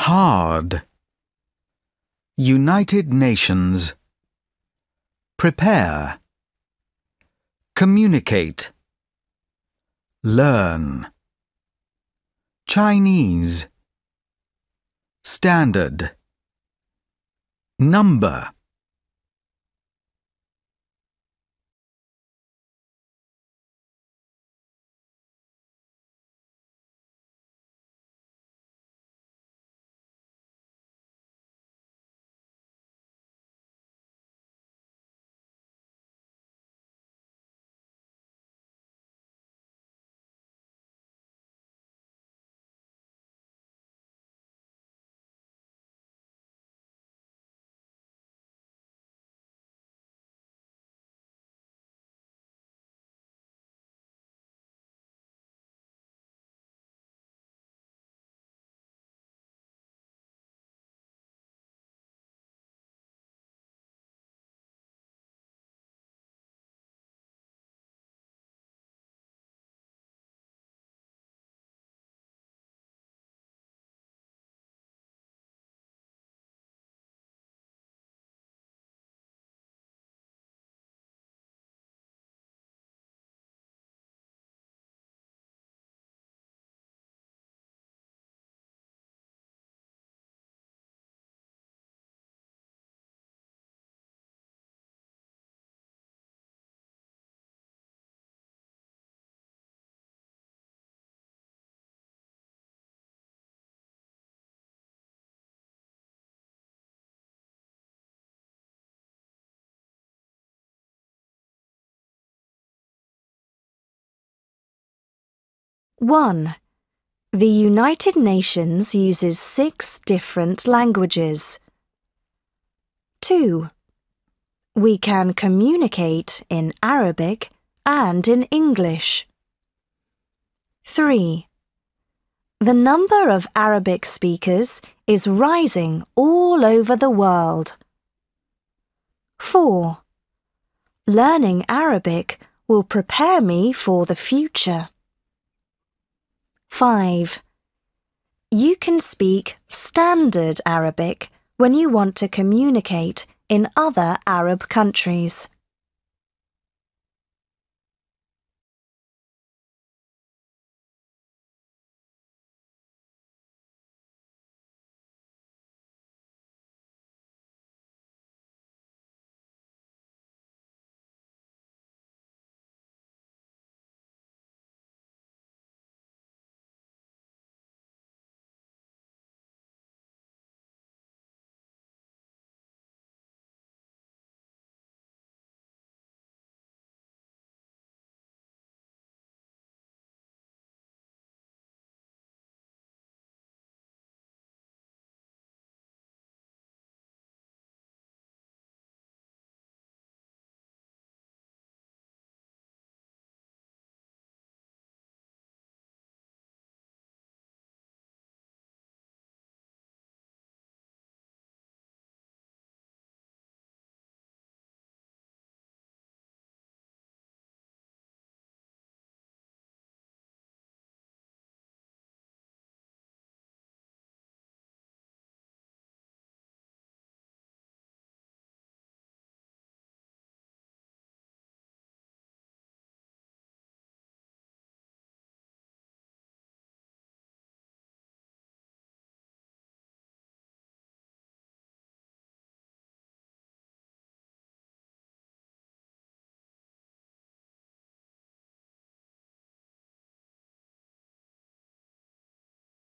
Hard. United Nations. Prepare. Communicate. Learn. Chinese. Standard. Number. 1. The United Nations uses six different languages. 2. We can communicate in Arabic and in English. 3. The number of Arabic speakers is rising all over the world. 4. Learning Arabic will prepare me for the future. 5. You can speak Standard Arabic when you want to communicate in other Arab countries.